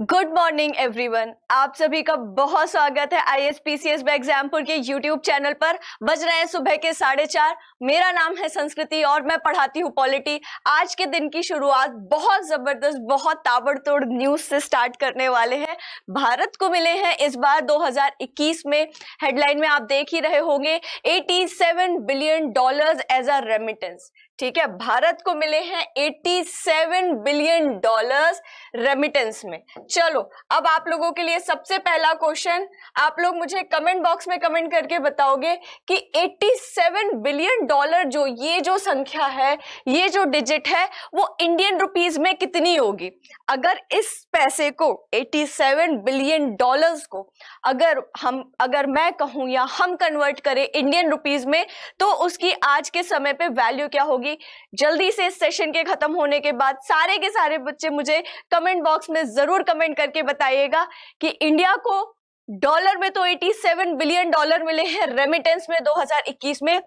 good morning everyone आप सभी का बहुत स्वागत है I S P C S Exampur के यूट्यूब चैनल पर बज रहे हैं सुबह के साढ़े चार मेरा नाम है संस्कृति और मैं पढ़ाती हूँ पॉलिटी आज के दिन की शुरुआत बहुत जबरदस्त बहुत ताबड़तोड़ न्यूज से स्टार्ट करने वाले हैं भारत को मिले हैं इस बार 2021 में हेडलाइन में आप देख ही रहे होंगे 87 billion dollars as a remittance ठीक है भारत को मिले हैं 87 बिलियन डॉलर्स रेमिटेंस में चलो अब आप लोगों के लिए सबसे पहला क्वेश्चन आप लोग मुझे कमेंट बॉक्स में कमेंट करके बताओगे कि 87 बिलियन डॉलर जो ये जो संख्या है ये जो डिजिट है वो इंडियन रुपीस में कितनी होगी अगर इस पैसे को 87 बिलियन डॉलर्स को अगर हम अगर मैं कहूँ या हम कन्वर्ट करें इंडियन रुपीज में तो उसकी आज के समय पर वैल्यू क्या होगी करूंगी जल्दी से इस सेशन के खत्म होने के बाद सारे के सारे बच्चे मुझे कमेंट बॉक्स में जरूर कमेंट करके बताइएगा कि इंडिया को डॉलर में तो 87 बिलियन डॉलर मिले हैं रेमिटेंस में 2021 में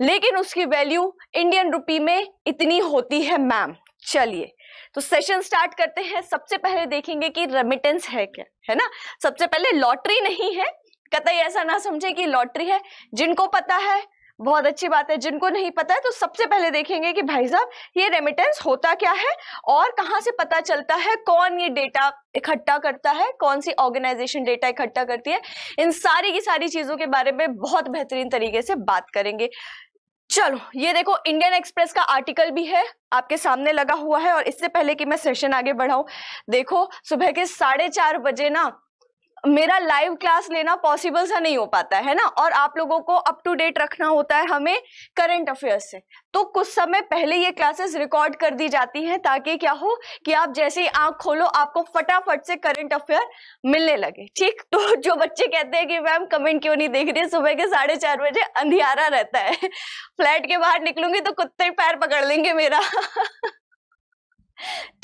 लेकिन उसकी वैल्यू इंडियन रुपी में इतनी होती है मैम चलिए तो सेशन स्टार्ट करते हैं सबसे पहले देखेंगे कि रेमिटेंस है क्या है ना सबसे पहले लॉटरी नहीं है कतई ऐसा ना समझे कि लॉटरी है जिनको पता है बहुत अच्छी बात है जिनको नहीं पता है तो सबसे पहले देखेंगे कि भाई साहब ये रेमिटेंस होता क्या है और कहाँ से पता चलता है कौन ये डेटा इकट्ठा करता है कौन सी ऑर्गेनाइजेशन डेटा इकट्ठा करती है इन सारी की सारी चीजों के बारे में बहुत बेहतरीन तरीके से बात करेंगे चलो ये देखो इंडियन एक्सप्रेस का आर्टिकल भी है आपके सामने लगा हुआ है और इससे पहले कि मैं सेशन आगे बढ़ाऊं देखो सुबह के साढ़े चार बजे ना मेरा लाइव क्लास लेना पॉसिबल सा नहीं हो पाता है ना और आप लोगों को अप टू डेट रखना होता है हमें करंट अफेयर्स से तो कुछ समय पहले ये क्लासेस रिकॉर्ड कर दी जाती हैं ताकि क्या हो कि आप जैसे ही आंख खोलो आपको फटाफट से करंट अफेयर मिलने लगे ठीक तो जो बच्चे कहते हैं कि मैम कमेंट क्यों नहीं देख रही है सुबह के साढ़े चार बजे अंधियारा रहता है फ्लैट के बाहर निकलूंगी तो कुत्ते पैर पकड़ लेंगे मेरा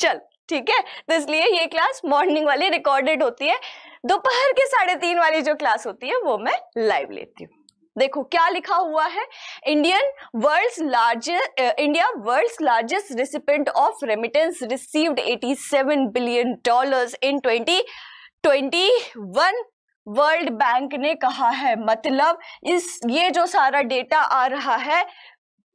चल ठीक है तो इसलिए ये क्लास मॉर्निंग वाली रिकॉर्डेड होती है दोपहर के साढ़े तीन वाली जो क्लास होती है वो मैं लाइव लेती हूँ देखो क्या लिखा हुआ है Indian world's largest India world's largest recipient of remittance received 87 billion dollars in 2021 World Bank ने कहा है मतलब इस ये जो सारा डेटा आ रहा है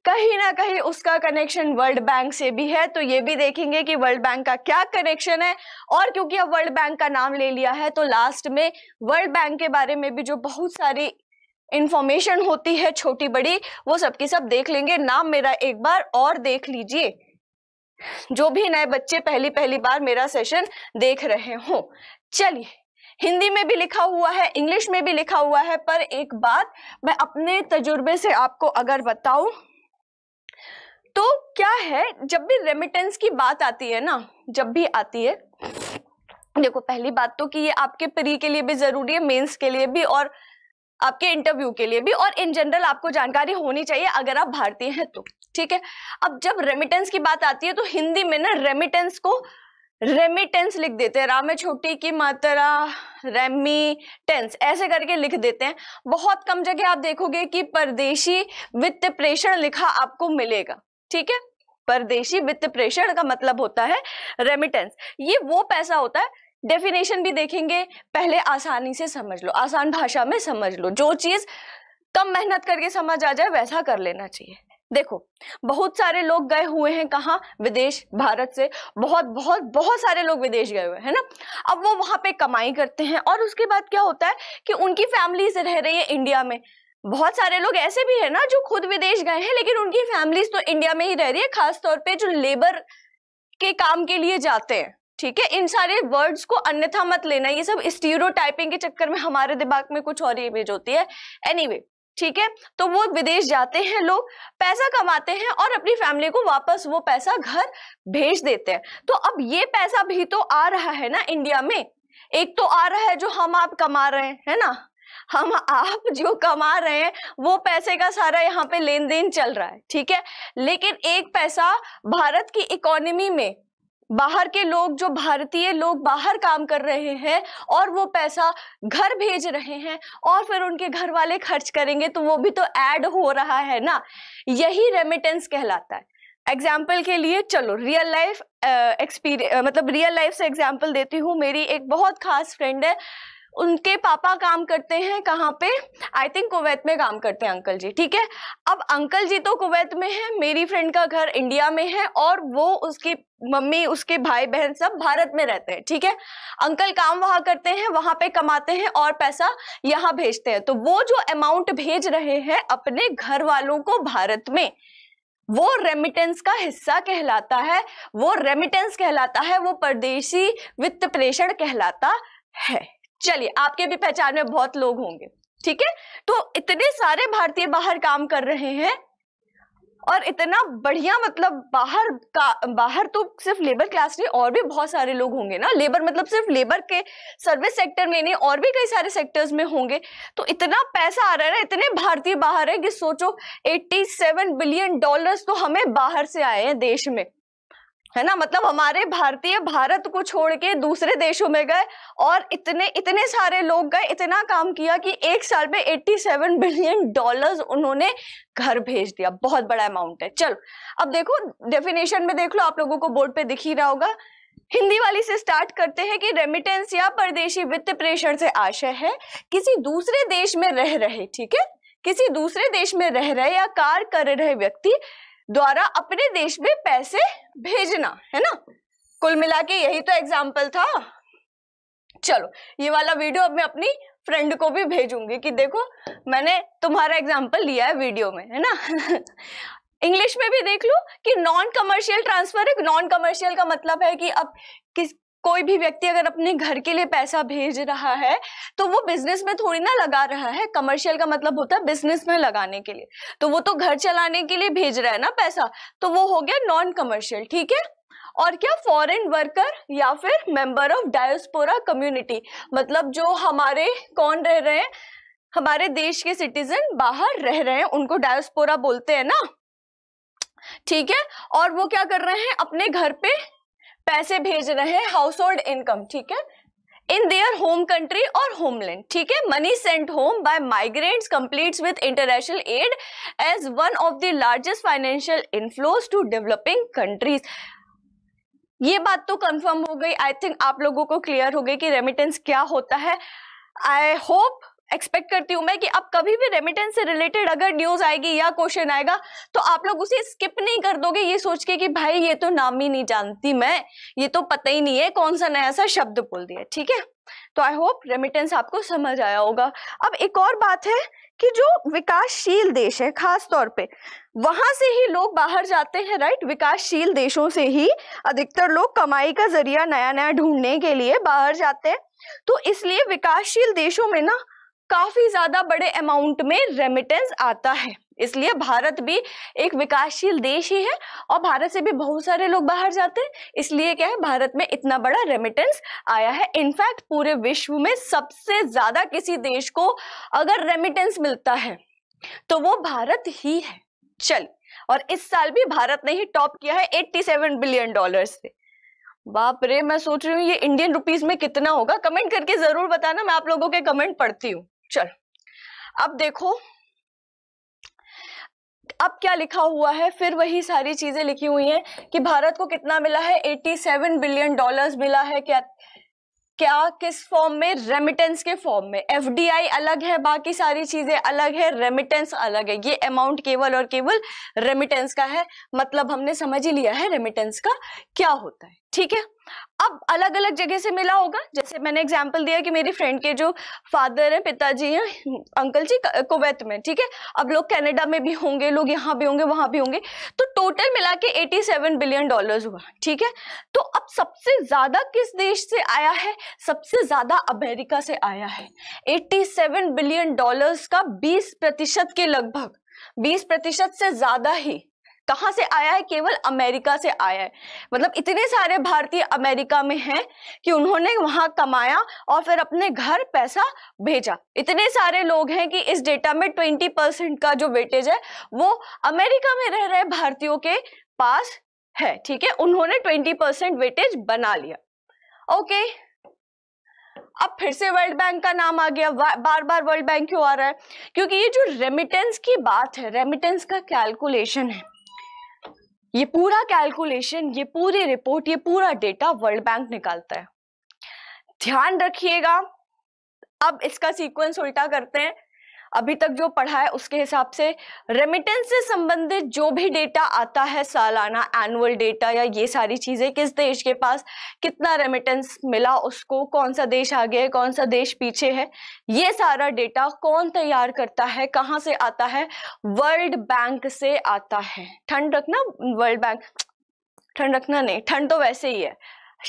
कहीं ना कहीं उसका कनेक्शन वर्ल्ड बैंक से भी है तो ये भी देखेंगे कि वर्ल्ड बैंक का क्या कनेक्शन है और क्योंकि अब वर्ल्ड बैंक का नाम ले लिया है तो लास्ट में वर्ल्ड बैंक के बारे में भी जो बहुत सारी इंफॉर्मेशन होती है छोटी बड़ी वो सबकी सब देख लेंगे नाम मेरा एक बार और देख लीजिए जो भी नए बच्चे पहली पहली बार मेरा सेशन देख रहे हों चलिए हिंदी में भी लिखा हुआ है इंग्लिश में भी लिखा हुआ है पर एक बात मैं अपने तजुर्बे से आपको अगर बताऊं तो क्या है जब भी रेमिटेंस की बात आती है ना जब भी आती है देखो पहली बात तो कि ये आपके प्री के लिए भी जरूरी है मेंस के लिए भी और आपके इंटरव्यू के लिए भी और इन जनरल आपको जानकारी होनी चाहिए अगर आप भारतीय हैं तो ठीक है अब जब रेमिटेंस की बात आती है तो हिंदी में ना रेमिटेंस को रेमिटेंस लिख देते हैं रामे छोटी की मात्रा रेमिटेंस ऐसे करके लिख देते हैं बहुत कम जगह आप देखोगे कि परदेशी वित्त प्रेषण लिखा आपको मिलेगा ठीक है परदेशी वित्त प्रेषण का मतलब होता है रेमिटेंस ये वो पैसा होता है डेफिनेशन भी देखेंगे पहले आसानी से समझ लो आसान भाषा में समझ लो जो चीज कम मेहनत करके समझ आ जाए वैसा कर लेना चाहिए देखो बहुत सारे लोग गए हुए हैं कहाँ विदेश भारत से बहुत बहुत बहुत सारे लोग विदेश गए हुए हैं ना अब वो वहां पे कमाई करते हैं और उसके बाद क्या होता है कि उनकी फैमिली रह रही है इंडिया में बहुत सारे लोग ऐसे भी हैं ना जो खुद विदेश गए हैं लेकिन उनकी फैमिलीज तो इंडिया में ही रह रही है खासतौर पे जो लेबर के काम के लिए जाते हैं ठीक है इन सारे वर्ड्स को अन्यथा मत लेना ये सब स्टीरो के चक्कर में हमारे दिमाग में कुछ और इमेज होती है एनी anyway, ठीक है तो वो विदेश जाते हैं लोग पैसा कमाते हैं और अपनी फैमिली को वापस वो पैसा घर भेज देते हैं तो अब ये पैसा भी तो आ रहा है ना इंडिया में एक तो आ रहा है जो हम आप कमा रहे हैं है ना हम आप जो कमा रहे हैं वो पैसे का सारा यहाँ पे लेन देन चल रहा है ठीक है लेकिन एक पैसा भारत की इकोनॉमी में बाहर के लोग जो भारतीय लोग बाहर काम कर रहे हैं और वो पैसा घर भेज रहे हैं और फिर उनके घर वाले खर्च करेंगे तो वो भी तो ऐड हो रहा है ना यही रेमिटेंस कहलाता है एग्जाम्पल के लिए चलो रियल लाइफ एक्सपीरियंस मतलब रियल लाइफ से एग्जाम्पल देती हूँ मेरी एक बहुत खास फ्रेंड है उनके पापा काम करते हैं कहाँ पे आई थिंक कुवैत में काम करते हैं अंकल जी ठीक है अब अंकल जी तो कुवैत में है मेरी फ्रेंड का घर इंडिया में है और वो उसकी मम्मी उसके भाई बहन सब भारत में रहते हैं ठीक है अंकल काम वहाँ करते हैं वहां पे कमाते हैं और पैसा यहाँ भेजते हैं तो वो जो अमाउंट भेज रहे हैं अपने घर वालों को भारत में वो रेमिटेंस का हिस्सा कहलाता है वो रेमिटेंस कहलाता है वो परदेशी वित्त प्रेषण कहलाता है चलिए आपके भी पहचान में बहुत लोग होंगे ठीक है तो इतने सारे भारतीय बाहर काम कर रहे हैं और इतना बढ़िया मतलब बाहर का बाहर तो सिर्फ लेबर क्लास नहीं और भी बहुत सारे लोग होंगे ना लेबर मतलब सिर्फ लेबर के सर्विस सेक्टर में नहीं और भी कई सारे सेक्टर्स में होंगे तो इतना पैसा आ रहा है ना इतने भारतीय बाहर है कि सोचो 87 बिलियन डॉलर्स तो हमें बाहर से आए हैं देश में है ना मतलब हमारे भारतीय भारत को छोड़ के दूसरे देशों में गए और इतने इतने सारे लोग गए इतना काम किया कि एक साल में 87 बिलियन डॉलर्स उन्होंने घर भेज दिया बहुत बड़ा अमाउंट है चलो अब देखो डेफिनेशन में देख लो आप लोगों को बोर्ड पे दिख ही रहा होगा हिंदी वाली से स्टार्ट करते हैं कि रेमिटेंस या परदेशी वित्त प्रेषण से आशय है किसी दूसरे देश में रह रहे ठीक है किसी दूसरे देश में रह रहे या कार कर रहे व्यक्ति द्वारा अपने देश में पैसे भेजना है ना कुल मिला के यही तो एग्जाम्पल था चलो ये वाला वीडियो अब मैं अपनी फ्रेंड को भी भेजूंगी कि देखो मैंने तुम्हारा एग्जाम्पल लिया है वीडियो में है ना इंग्लिश में भी देख लो कि नॉन कमर्शियल ट्रांसफर है नॉन कमर्शियल का मतलब है कि अब किस कोई भी व्यक्ति अगर अपने घर के लिए पैसा भेज रहा है तो वो बिजनेस में थोड़ी ना लगा रहा है कमर्शियल का मतलब होता है बिजनेस में लगाने के लिए तो वो तो घर चलाने के लिए भेज रहा है ना पैसा तो वो हो गया नॉन कमर्शियल ठीक है और क्या फॉरेन वर्कर या फिर मेंबर ऑफ डायोस्पोरा कम्युनिटी मतलब जो हमारे कौन रह रहे हैं हमारे देश के सिटीजन बाहर रह रहे हैं उनको डायोस्पोरा बोलते हैं ना ठीक है और वो क्या कर रहे हैं अपने घर पे पैसे भेज रहे हैं हाउस होल्ड इनकम ठीक है इन देयर होम कंट्री और होमलैंड ठीक है money sent home by migrants completes with international aid as one of the largest financial inflows to developing countries ये बात तो कंफर्म हो गई आई थिंक आप लोगों को क्लियर हो गई कि रेमिटेंस क्या होता है आई होप एक्सपेक्ट करती हूँ मैं कि अब कभी भी रेमिटेंस से रिलेटेड अगर न्यूज आएगी या क्वेश्चन आएगा तो आप लोग उसे स्किप नहीं कर दोगे ये सोच के कि भाई ये तो नाम ही नहीं जानती मैं ये तो पता ही नहीं है कौन सा नया सा शब्द बोल दिया ठीक है तो आई होप रेमिटेंस आपको समझ आया होगा अब एक और बात है कि जो विकासशील देश है खास तौर पे वहां से ही लोग बाहर जाते हैं राइट विकासशील देशों से ही अधिकतर लोग कमाई का जरिया नया नया ढूंढने के लिए बाहर जाते हैं तो इसलिए विकासशील देशों में ना काफी ज्यादा बड़े अमाउंट में रेमिटेंस आता है इसलिए भारत भी एक विकासशील देश ही है और भारत से भी बहुत सारे लोग बाहर जाते हैं इसलिए क्या है भारत में इतना बड़ा रेमिटेंस आया है इनफैक्ट पूरे विश्व में सबसे ज्यादा किसी देश को अगर रेमिटेंस मिलता है तो वो भारत ही है चल और इस साल भी भारत ने ही टॉप किया है 87 बिलियन डॉलर से बाप रे मैं सोच रही हूँ ये इंडियन रुपीज में कितना होगा कमेंट करके जरूर बताना मैं आप लोगों के कमेंट पढ़ती हूँ चल अब देखो अब क्या लिखा हुआ है फिर वही सारी चीजें लिखी हुई हैं कि भारत को कितना मिला है 87 बिलियन डॉलर्स मिला है क्या क्या किस फॉर्म में रेमिटेंस के फॉर्म में एफडीआई अलग है बाकी सारी चीजें अलग है रेमिटेंस अलग है ये अमाउंट केवल और केवल रेमिटेंस का है मतलब हमने समझ ही लिया है रेमिटेंस का क्या होता है ठीक है अब अलग अलग जगह से मिला होगा जैसे मैंने एग्जाम्पल दिया कि मेरी फ्रेंड के जो फादर हैं पिताजी हैं अंकल जी कुवैत में ठीक है अब लोग कनाडा में भी होंगे लोग यहाँ भी होंगे वहाँ भी होंगे तो टोटल मिला के एटी सेवन बिलियन डॉलर हुआ ठीक है तो अब सबसे ज़्यादा किस देश से आया है सबसे ज़्यादा अमेरिका से आया है एट्टी बिलियन डॉलर्स का बीस प्रतिशत के लगभग बीस प्रतिशत से ज़्यादा ही कहाँ से आया है केवल अमेरिका से आया है मतलब इतने सारे भारतीय अमेरिका में हैं कि उन्होंने वहां कमाया और फिर अपने घर पैसा भेजा इतने सारे लोग हैं कि इस डेटा में ट्वेंटी परसेंट का जो वेटेज है वो अमेरिका में रह रहे भारतीयों के पास है ठीक है उन्होंने ट्वेंटी परसेंट वेटेज बना लिया ओके अब फिर से वर्ल्ड बैंक का नाम आ गया बार बार वर्ल्ड बैंक क्यों आ रहा है क्योंकि ये जो रेमिटेंस की बात है रेमिटेंस का कैलकुलेशन है ये पूरा कैलकुलेशन ये पूरी रिपोर्ट ये पूरा डेटा वर्ल्ड बैंक निकालता है ध्यान रखिएगा अब इसका सीक्वेंस उल्टा करते हैं अभी तक जो पढ़ा है उसके हिसाब से रेमिटेंस से संबंधित जो भी डेटा आता है सालाना एनुअल डेटा या ये सारी चीज़ें किस देश के पास कितना रेमिटेंस मिला उसको कौन सा देश आगे है कौन सा देश पीछे है ये सारा डेटा कौन तैयार करता है कहाँ से आता है वर्ल्ड बैंक से आता है ठंड रखना वर्ल्ड बैंक ठंड रखना नहीं ठंड तो वैसे ही है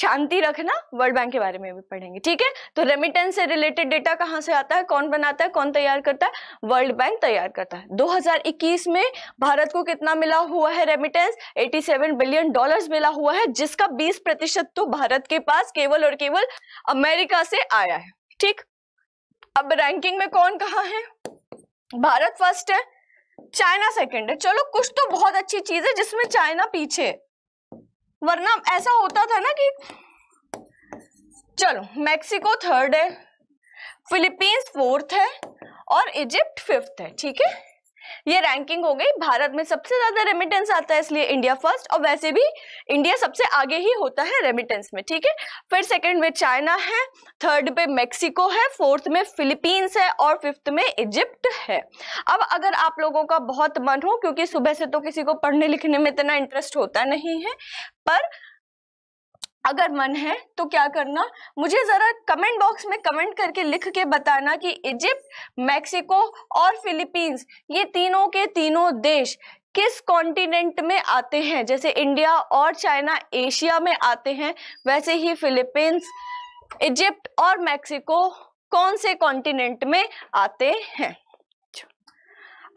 शांति रखना वर्ल्ड बैंक के बारे में भी पढ़ेंगे ठीक है तो रेमिटेंस से रिलेटेड डेटा कहाँ से आता है कौन बनाता है कौन तैयार करता है वर्ल्ड बैंक तैयार करता है 2021 में भारत को कितना मिला हुआ है रेमिटेंस 87 बिलियन डॉलर्स मिला हुआ है जिसका 20 प्रतिशत तो भारत के पास केवल और केवल अमेरिका से आया है ठीक अब रैंकिंग में कौन कहा है भारत फर्स्ट है चाइना सेकेंड है चलो कुछ तो बहुत अच्छी चीज है जिसमें चाइना पीछे है वरना ऐसा होता था ना कि चलो मैक्सिको थर्ड है फिलीपींस फोर्थ है और इजिप्ट फिफ्थ है ठीक है ये रैंकिंग हो गई भारत में सबसे ज्यादा रेमिटेंस आता है इसलिए इंडिया फर्स्ट और वैसे भी इंडिया सबसे आगे ही होता है रेमिटेंस में ठीक है फिर सेकंड में चाइना है थर्ड पे मेक्सिको है फोर्थ में फिलीपींस है और फिफ्थ में इजिप्ट है अब अगर आप लोगों का बहुत मन हो क्योंकि सुबह से तो किसी को पढ़ने लिखने में इतना इंटरेस्ट होता नहीं है पर अगर मन है तो क्या करना मुझे ज़रा कमेंट बॉक्स में कमेंट करके लिख के बताना कि इजिप्ट मैक्सिको और फिलीपींस ये तीनों के तीनों देश किस कॉन्टिनेंट में आते हैं जैसे इंडिया और चाइना एशिया में आते हैं वैसे ही फिलीपींस इजिप्ट और मैक्सिको कौन से कॉन्टिनेंट में आते हैं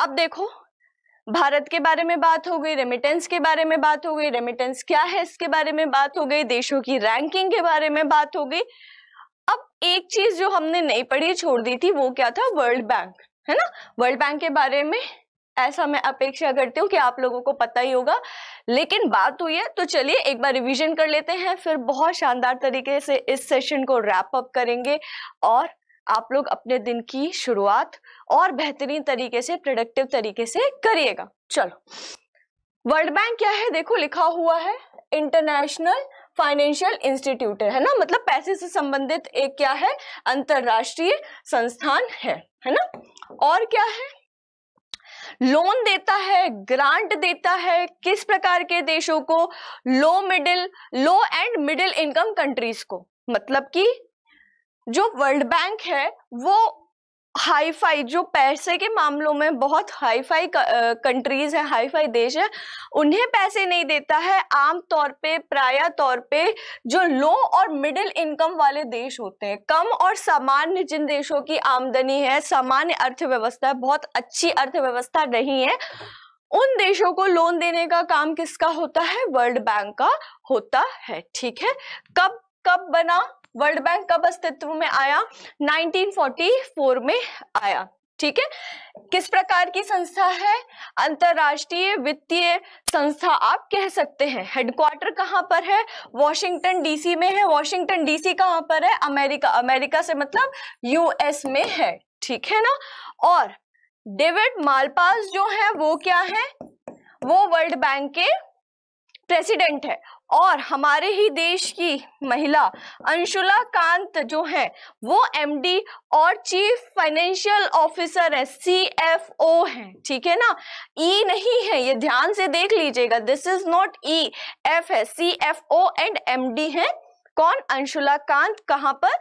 अब देखो भारत के बारे में बात हो गई रेमिटेंस के बारे में बात हो गई रेमिटेंस क्या है इसके बारे में बात हो गई देशों की रैंकिंग के बारे में बात हो गई अब एक चीज जो हमने नहीं पढ़ी छोड़ दी थी वो क्या था वर्ल्ड बैंक है ना वर्ल्ड बैंक के बारे में ऐसा मैं अपेक्षा करती हूँ कि आप लोगों को पता ही होगा लेकिन बात हुई है तो चलिए एक बार रिवीजन कर लेते हैं फिर बहुत शानदार तरीके से इस सेशन को रैप अप करेंगे और आप लोग अपने दिन की शुरुआत और बेहतरीन तरीके से प्रोडक्टिव तरीके से करिएगा चलो वर्ल्ड बैंक क्या है देखो लिखा हुआ है इंटरनेशनल फाइनेंशियल इंस्टीट्यूट है ना मतलब पैसे से संबंधित एक क्या है अंतरराष्ट्रीय संस्थान है है ना और क्या है लोन देता है ग्रांट देता है किस प्रकार के देशों को low middle low and middle income countries को मतलब कि जो वर्ल्ड बैंक है वो हाई फाई जो पैसे के मामलों में बहुत हाई फाई कंट्रीज है हाई फाई देश है उन्हें पैसे नहीं देता है आम तौर पे प्राय तौर पे जो लो और मिडिल इनकम वाले देश होते हैं कम और सामान्य जिन देशों की आमदनी है सामान्य अर्थव्यवस्था बहुत अच्छी अर्थव्यवस्था नहीं है उन देशों को लोन देने का काम किसका होता है वर्ल्ड बैंक का होता है ठीक है कब कब बना वर्ल्ड बैंक कब अस्तित्व में आया 1944 में आया ठीक है किस प्रकार की संस्था है अंतरराष्ट्रीय वित्तीय संस्था आप कह सकते हैं हेडक्वार्टर कहाँ पर है वॉशिंगटन डीसी में है वॉशिंगटन डीसी कहाँ पर है अमेरिका अमेरिका से मतलब यूएस में है ठीक है ना और डेविड मालपास जो है वो क्या है वो वर्ल्ड बैंक के प्रेसिडेंट है और हमारे ही देश की महिला अंशुला कांत जो है वो एमडी और चीफ फाइनेंशियल ऑफिसर है सी एफ ओ है ठीक है ना ई e नहीं है ये ध्यान से देख लीजिएगा this is not E F है C F O and M D है कौन अंशुला कांत कहां पर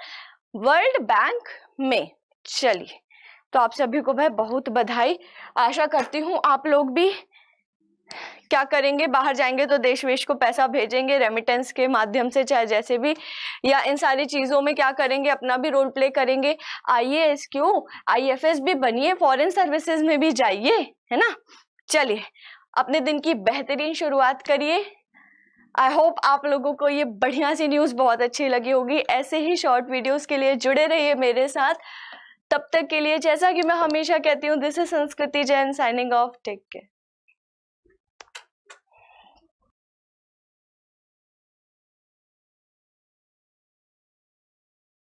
वर्ल्ड बैंक में चलिए तो आप सभी को मैं बहुत बधाई आशा करती हूं आप लोग भी क्या करेंगे बाहर जाएंगे तो देश वेश को पैसा भेजेंगे रेमिटेंस के माध्यम से चाहे जैसे भी या इन सारी चीज़ों में क्या करेंगे अपना भी रोल प्ले करेंगे आई ए एस क्यों आई एफ एस भी बनिए फॉरेन सर्विसेज में भी जाइए है ना चलिए अपने दिन की बेहतरीन शुरुआत करिए आई होप आप लोगों को ये बढ़िया सी न्यूज़ बहुत अच्छी लगी होगी ऐसे ही शॉर्ट वीडियोज के लिए जुड़े रहिए मेरे साथ तब तक के लिए जैसा कि मैं हमेशा कहती हूँ this is Sanskriti Jain signing off take care